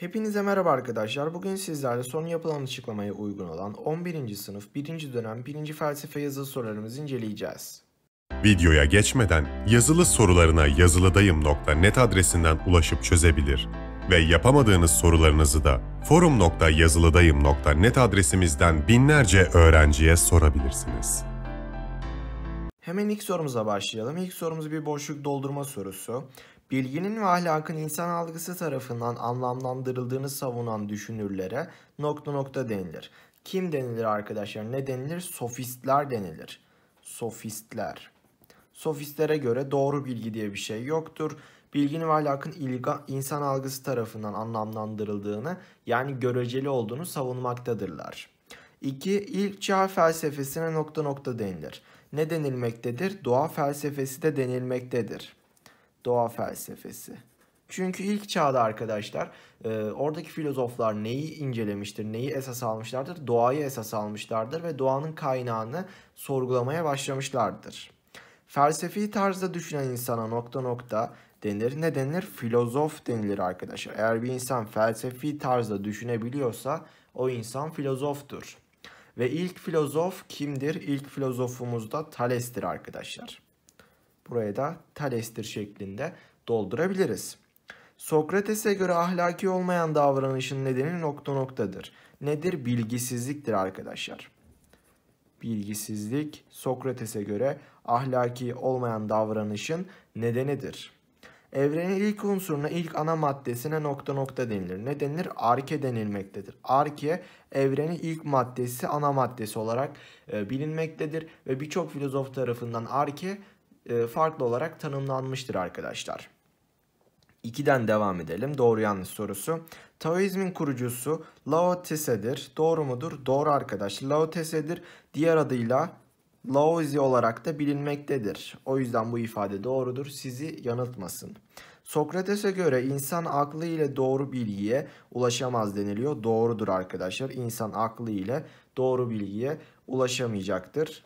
Hepinize merhaba arkadaşlar. Bugün sizlerle son yapılan açıklamaya uygun olan 11. sınıf 1. dönem 1. felsefe yazılı sorularımızı inceleyeceğiz. Videoya geçmeden yazılı sorularına yazılıdayım.net adresinden ulaşıp çözebilir ve yapamadığınız sorularınızı da forum.yazılıdayım.net adresimizden binlerce öğrenciye sorabilirsiniz. Hemen ilk sorumuza başlayalım. İlk sorumuz bir boşluk doldurma sorusu bilginin ve ahlakın insan algısı tarafından anlamlandırıldığını savunan düşünürlere nokta nokta denilir. Kim denilir arkadaşlar? Ne denilir? Sofistler denilir. Sofistler. Sofistlere göre doğru bilgi diye bir şey yoktur. Bilginin ve ahlakın ilga, insan algısı tarafından anlamlandırıldığını yani göreceli olduğunu savunmaktadırlar. 2. İlk çağ felsefesine nokta nokta denilir. Ne denilmektedir? Doğa felsefesi de denilmektedir doğa felsefesi. Çünkü ilk çağda arkadaşlar e, oradaki filozoflar neyi incelemiştir, neyi esas almışlardır? Doğayı esas almışlardır ve doğanın kaynağını sorgulamaya başlamışlardır. Felsefi tarzda düşünen insana nokta nokta denir. Ne denilir? Filozof denilir arkadaşlar. Eğer bir insan felsefi tarzda düşünebiliyorsa o insan filozoftur. Ve ilk filozof kimdir? İlk filozofumuz da Thales'tir arkadaşlar. Buraya da Thales'tir şeklinde doldurabiliriz. Sokrates'e göre ahlaki olmayan davranışın nedeni nokta noktadır. Nedir? Bilgisizliktir arkadaşlar. Bilgisizlik Sokrates'e göre ahlaki olmayan davranışın nedenidir. Evrenin ilk unsuruna, ilk ana maddesine nokta nokta denilir. Ne denilir? Arke denilmektedir. Arke evrenin ilk maddesi, ana maddesi olarak e, bilinmektedir ve birçok filozof tarafından arke e, farklı olarak tanımlanmıştır arkadaşlar. 2'den devam edelim. Doğru yanlış sorusu. Taoizmin kurucusu Lao Tse'dir. Doğru mudur? Doğru arkadaş. Lao Tse'dir. Diğer adıyla Laozi olarak da bilinmektedir. O yüzden bu ifade doğrudur. Sizi yanıltmasın. Sokrates'e göre insan aklı ile doğru bilgiye ulaşamaz deniliyor. Doğrudur arkadaşlar. İnsan aklı ile doğru bilgiye ulaşamayacaktır.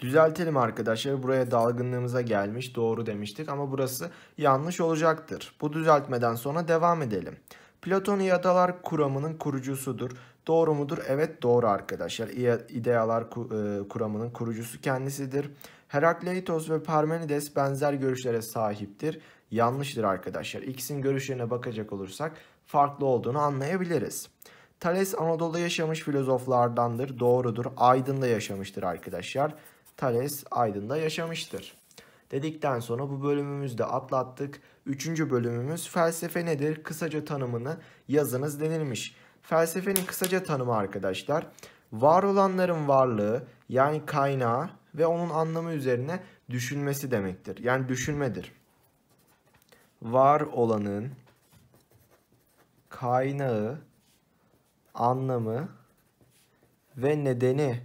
Düzeltelim arkadaşlar. Buraya dalgınlığımıza gelmiş. Doğru demiştik ama burası yanlış olacaktır. Bu düzeltmeden sonra devam edelim. Platon İadalar kuramının kurucusudur. Doğru mudur? Evet doğru arkadaşlar. İdealar e, kuramının kurucusu kendisidir. Herakleitos ve Parmenides benzer görüşlere sahiptir. Yanlıştır arkadaşlar. İkisinin görüşlerine bakacak olursak farklı olduğunu anlayabiliriz. Thales Anadolu'da yaşamış filozoflardandır. Doğrudur. Aydın'da yaşamıştır arkadaşlar. Thales Aydın'da yaşamıştır. Dedikten sonra bu bölümümüzü de atlattık. Üçüncü bölümümüz felsefe nedir? Kısaca tanımını yazınız denilmiş. Felsefenin kısaca tanımı arkadaşlar var olanların varlığı yani kaynağı ve onun anlamı üzerine düşünmesi demektir. Yani düşünmedir. Var olanın kaynağı, anlamı ve nedeni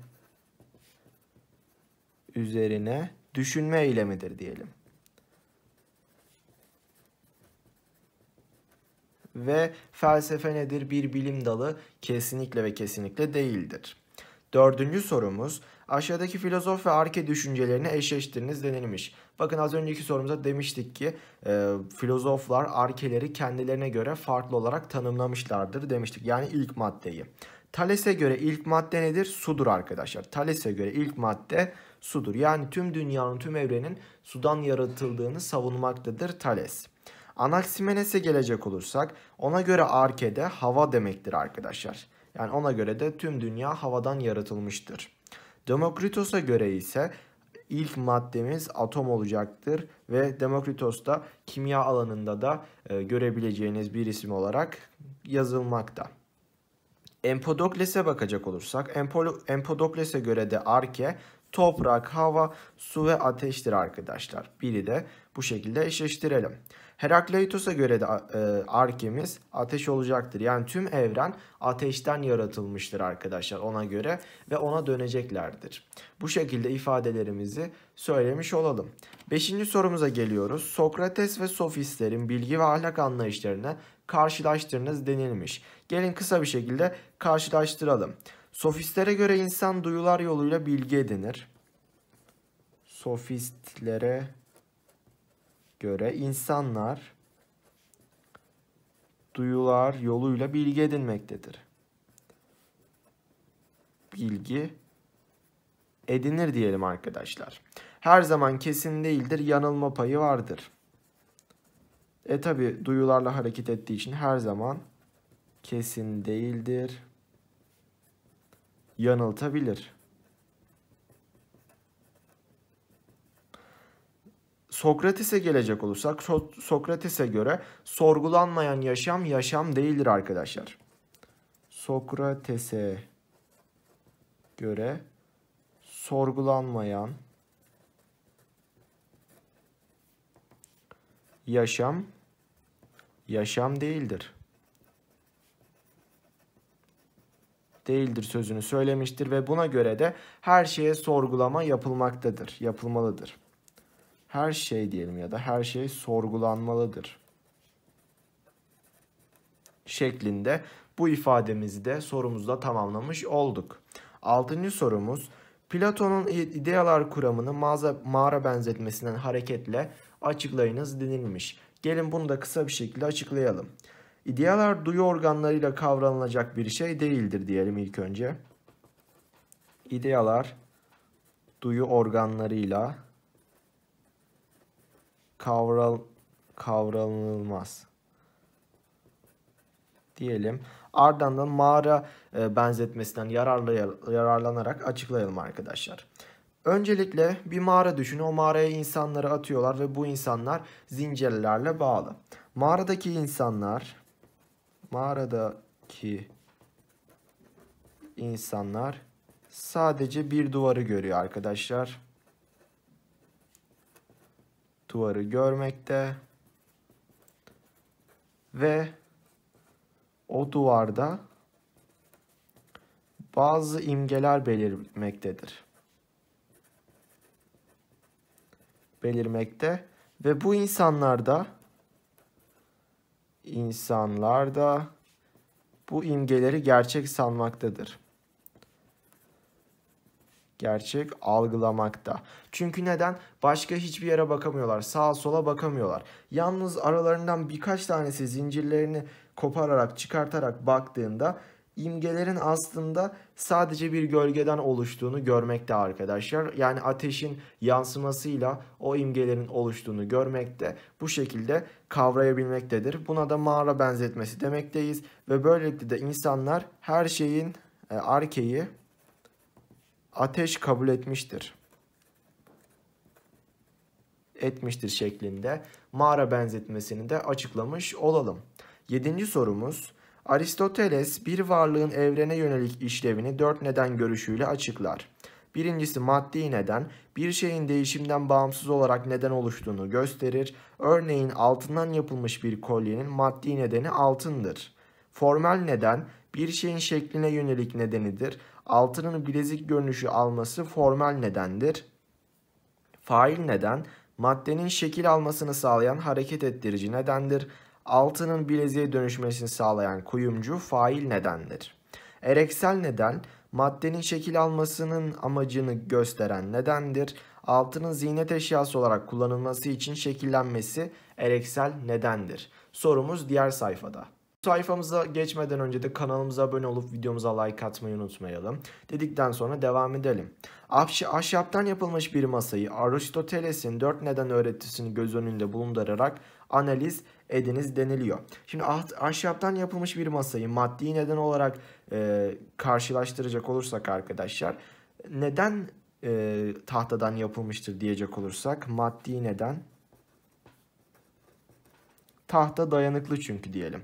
üzerine düşünme eylemidir diyelim. Ve felsefe nedir? Bir bilim dalı kesinlikle ve kesinlikle değildir. Dördüncü sorumuz aşağıdaki filozof ve arke düşüncelerini eşleştiriniz denilmiş. Bakın az önceki sorumuza demiştik ki e, filozoflar arkeleri kendilerine göre farklı olarak tanımlamışlardır demiştik. Yani ilk maddeyi. Thales'e göre ilk madde nedir? Sudur arkadaşlar. Thales'e göre ilk madde sudur. Yani tüm dünyanın, tüm evrenin sudan yaratıldığını savunmaktadır Thales. Anaximenes'e gelecek olursak ona göre arkede hava demektir arkadaşlar. Yani ona göre de tüm dünya havadan yaratılmıştır. Demokritos'a göre ise ilk maddemiz atom olacaktır ve Demokritos da kimya alanında da e, görebileceğiniz bir isim olarak yazılmakta. Empodokles'e bakacak olursak Empodokles'e göre de Arke Toprak, hava, su ve ateştir arkadaşlar. Biri de bu şekilde eşleştirelim. Herakleitos'a göre de e, arkemiz ateş olacaktır. Yani tüm evren ateşten yaratılmıştır arkadaşlar ona göre ve ona döneceklerdir. Bu şekilde ifadelerimizi söylemiş olalım. Beşinci sorumuza geliyoruz. Sokrates ve sofistlerin bilgi ve ahlak anlayışlarını karşılaştırınız denilmiş. Gelin kısa bir şekilde karşılaştıralım. Sofistlere göre insan duyular yoluyla bilgi edinir. Sofistlere göre insanlar duyular yoluyla bilgi edinmektedir. Bilgi edinir diyelim arkadaşlar. Her zaman kesin değildir, yanılma payı vardır. E tabi duyularla hareket ettiği için her zaman kesin değildir yanıltabilir. Sokrates'e gelecek olursak so Sokrates'e göre sorgulanmayan yaşam yaşam değildir arkadaşlar. Sokrates'e göre sorgulanmayan yaşam yaşam değildir. değildir sözünü söylemiştir ve buna göre de her şeye sorgulama yapılmaktadır, yapılmalıdır. Her şey diyelim ya da her şey sorgulanmalıdır şeklinde bu ifademizi de sorumuzda tamamlamış olduk. Altıncı sorumuz Platon'un idealar kuramını mağaza, mağara benzetmesinden hareketle açıklayınız denilmiş. Gelin bunu da kısa bir şekilde açıklayalım. İdealar duyu organlarıyla kavranılacak bir şey değildir diyelim ilk önce. İdealar duyu organlarıyla kavral, kavranılmaz diyelim. Ardından mağara e, benzetmesinden yararlanarak açıklayalım arkadaşlar. Öncelikle bir mağara düşünün. O mağaraya insanları atıyorlar ve bu insanlar zincirlerle bağlı. Mağaradaki insanlar mağaradaki insanlar sadece bir duvarı görüyor arkadaşlar. Duvarı görmekte ve o duvarda bazı imgeler belirmektedir. Belirmekte ve bu insanlarda insanlar da bu imgeleri gerçek sanmaktadır. Gerçek algılamakta. Çünkü neden? Başka hiçbir yere bakamıyorlar. Sağa sola bakamıyorlar. Yalnız aralarından birkaç tanesi zincirlerini kopararak, çıkartarak baktığında imgelerin aslında sadece bir gölgeden oluştuğunu görmekte arkadaşlar. Yani ateşin yansımasıyla o imgelerin oluştuğunu görmekte. Bu şekilde kavrayabilmektedir. Buna da mağara benzetmesi demekteyiz. Ve böylelikle de insanlar her şeyin e, arkeyi ateş kabul etmiştir etmiştir şeklinde mağara benzetmesini de açıklamış olalım. Yedinci sorumuz Aristoteles bir varlığın evrene yönelik işlevini dört neden görüşüyle açıklar. Birincisi maddi neden, bir şeyin değişimden bağımsız olarak neden oluştuğunu gösterir. Örneğin altından yapılmış bir kolyenin maddi nedeni altındır. Formal neden, bir şeyin şekline yönelik nedenidir. Altının bilezik görünüşü alması formal nedendir. Fail neden, maddenin şekil almasını sağlayan hareket ettirici nedendir altının bileziğe dönüşmesini sağlayan kuyumcu fail nedendir. Ereksel neden maddenin şekil almasının amacını gösteren nedendir. Altının ziynet eşyası olarak kullanılması için şekillenmesi ereksel nedendir. Sorumuz diğer sayfada. Sayfamıza geçmeden önce de kanalımıza abone olup videomuza like atmayı unutmayalım. Dedikten sonra devam edelim. Ahşaptan yapılmış bir masayı Aristoteles'in dört neden öğretisini göz önünde bulundurarak analiz ediniz deniliyor. Şimdi ahşaptan yapılmış bir masayı maddi neden olarak e, karşılaştıracak olursak arkadaşlar neden e, tahtadan yapılmıştır diyecek olursak maddi neden tahta dayanıklı çünkü diyelim.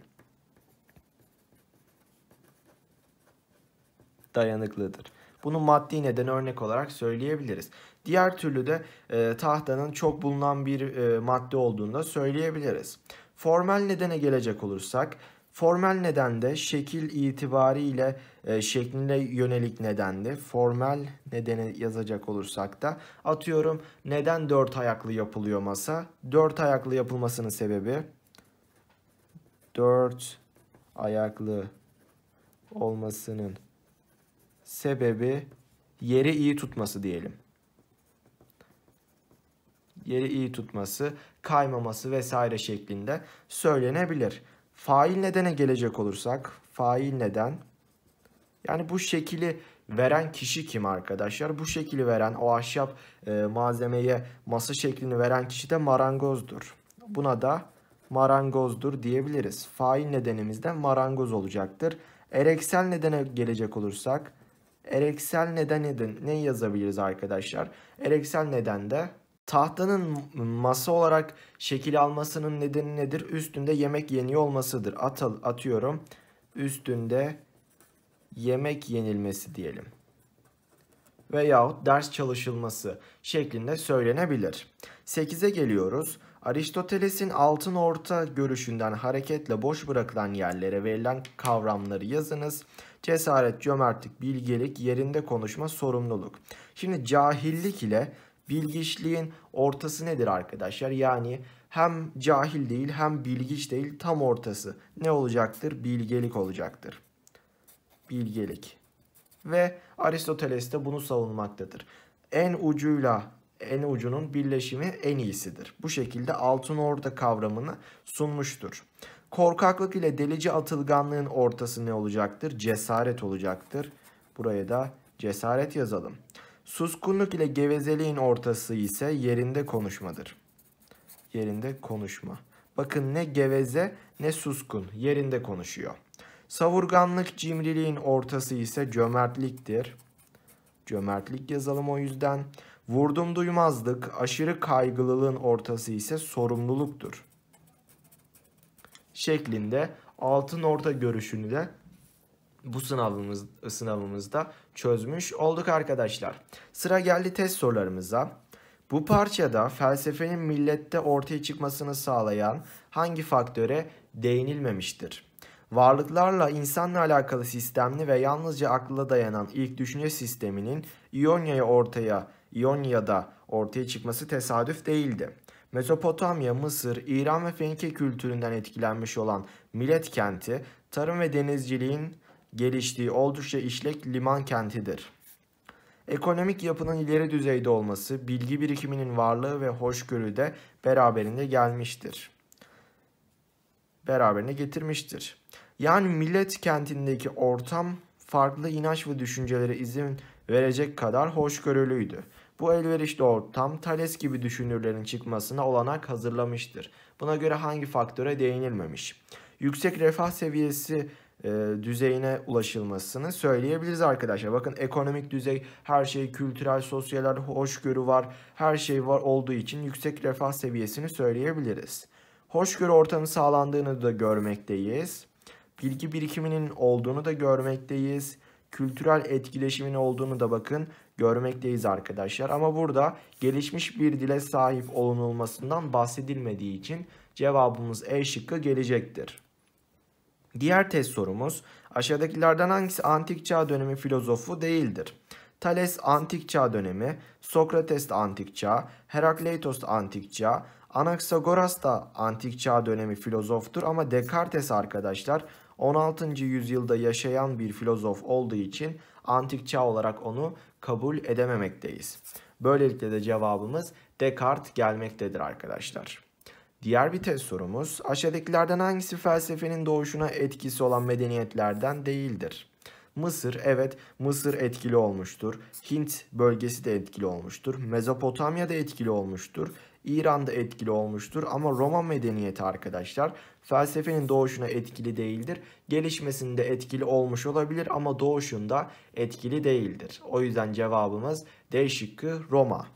Dayanıklıdır. Bunu maddi neden örnek olarak söyleyebiliriz. Diğer türlü de e, tahtanın çok bulunan bir e, madde olduğunu da söyleyebiliriz. Formel nedene gelecek olursak formel neden de şekil itibariyle e, şekline yönelik nedendi. Formel nedeni yazacak olursak da atıyorum neden dört ayaklı yapılıyor masa? Dört ayaklı yapılmasının sebebi dört ayaklı olmasının sebebi yeri iyi tutması diyelim yeri iyi tutması, kaymaması vesaire şeklinde söylenebilir. Fail nedene gelecek olursak, fail neden? Yani bu şekili veren kişi kim arkadaşlar? Bu şekili veren, o ahşap e, malzemeye masa şeklini veren kişi de marangozdur. Buna da marangozdur diyebiliriz. Fail nedenimiz de marangoz olacaktır. Ereksel nedene gelecek olursak, ereksel neden neden ne yazabiliriz arkadaşlar? Ereksel neden de Tahtanın masa olarak şekil almasının nedeni nedir? Üstünde yemek yeniyor olmasıdır. At, atıyorum üstünde yemek yenilmesi diyelim. Veyahut ders çalışılması şeklinde söylenebilir. 8'e geliyoruz. Aristoteles'in altın orta görüşünden hareketle boş bırakılan yerlere verilen kavramları yazınız. Cesaret, cömertlik, bilgelik, yerinde konuşma, sorumluluk. Şimdi cahillik ile Bilgiçliğin ortası nedir arkadaşlar? Yani hem cahil değil hem bilgiç değil tam ortası. Ne olacaktır? Bilgelik olacaktır. Bilgelik. Ve Aristoteles de bunu savunmaktadır. En ucuyla en ucunun birleşimi en iyisidir. Bu şekilde altın orta kavramını sunmuştur. Korkaklık ile delici atılganlığın ortası ne olacaktır? Cesaret olacaktır. Buraya da cesaret yazalım. Suskunluk ile gevezeliğin ortası ise yerinde konuşmadır. Yerinde konuşma. Bakın ne geveze ne suskun yerinde konuşuyor. Savurganlık cimriliğin ortası ise cömertliktir. Cömertlik yazalım o yüzden. Vurdum duymazlık, aşırı kaygılılığın ortası ise sorumluluktur. Şeklinde altın orta görüşünü de bu sınavımız, sınavımızda çözmüş olduk arkadaşlar. Sıra geldi test sorularımıza. Bu parçada felsefenin millette ortaya çıkmasını sağlayan hangi faktöre değinilmemiştir? Varlıklarla insanla alakalı sistemli ve yalnızca akla dayanan ilk düşünce sisteminin İonya'ya ortaya, İonya'da ortaya çıkması tesadüf değildi. Mezopotamya, Mısır, İran ve Fenike kültüründen etkilenmiş olan millet kenti, tarım ve denizciliğin geliştiği oldukça işlek liman kentidir. Ekonomik yapının ileri düzeyde olması, bilgi birikiminin varlığı ve hoşgörü de beraberinde gelmiştir. Beraberine getirmiştir. Yani millet kentindeki ortam farklı inanç ve düşüncelere izin verecek kadar hoşgörülüydü. Bu elverişli ortam Thales gibi düşünürlerin çıkmasına olanak hazırlamıştır. Buna göre hangi faktöre değinilmemiş? Yüksek refah seviyesi e, düzeyine ulaşılmasını söyleyebiliriz arkadaşlar. Bakın ekonomik düzey, her şey kültürel, sosyal, hoşgörü var. Her şey var olduğu için yüksek refah seviyesini söyleyebiliriz. Hoşgörü ortamı sağlandığını da görmekteyiz. Bilgi birikiminin olduğunu da görmekteyiz. Kültürel etkileşimin olduğunu da bakın görmekteyiz arkadaşlar. Ama burada gelişmiş bir dile sahip olunulmasından bahsedilmediği için cevabımız E şıkkı gelecektir. Diğer test sorumuz aşağıdakilerden hangisi antik çağ dönemi filozofu değildir? Thales antik çağ dönemi, Sokrates de antik çağ, Herakleitos da antik çağ, Anaxagoras da antik çağ dönemi filozoftur ama Descartes arkadaşlar 16. yüzyılda yaşayan bir filozof olduğu için antik çağ olarak onu kabul edememekteyiz. Böylelikle de cevabımız Descartes gelmektedir arkadaşlar. Diğer bir test sorumuz aşağıdakilerden hangisi felsefenin doğuşuna etkisi olan medeniyetlerden değildir? Mısır evet Mısır etkili olmuştur. Hint bölgesi de etkili olmuştur. Mezopotamya da etkili olmuştur. İran da etkili olmuştur ama Roma medeniyeti arkadaşlar felsefenin doğuşuna etkili değildir. Gelişmesinde etkili olmuş olabilir ama doğuşunda etkili değildir. O yüzden cevabımız D şıkkı Roma.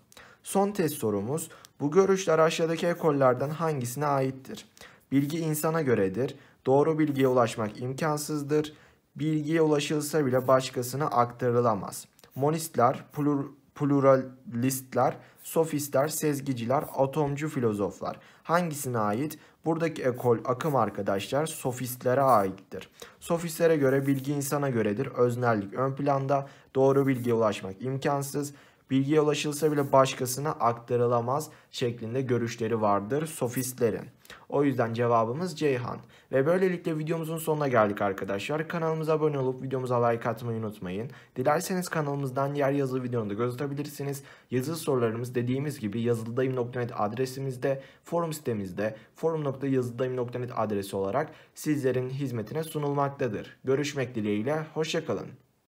Son test sorumuz bu görüşler aşağıdaki ekollerden hangisine aittir? Bilgi insana göredir. Doğru bilgiye ulaşmak imkansızdır. Bilgiye ulaşılsa bile başkasına aktarılamaz. Monistler, plur, pluralistler, sofistler, sezgiciler, atomcu filozoflar. Hangisine ait? Buradaki ekol, akım arkadaşlar sofistlere aittir. Sofistlere göre bilgi insana göredir. Öznellik ön planda. Doğru bilgiye ulaşmak imkansız bilgiye ulaşılsa bile başkasına aktarılamaz şeklinde görüşleri vardır sofistlerin. O yüzden cevabımız Ceyhan. Ve böylelikle videomuzun sonuna geldik arkadaşlar. Kanalımıza abone olup videomuza like atmayı unutmayın. Dilerseniz kanalımızdan diğer yazılı videonu da göz atabilirsiniz. Yazılı sorularımız dediğimiz gibi yazılıdayım.net adresimizde, forum sitemizde, forum.yazılıdayım.net adresi olarak sizlerin hizmetine sunulmaktadır. Görüşmek dileğiyle, hoşçakalın.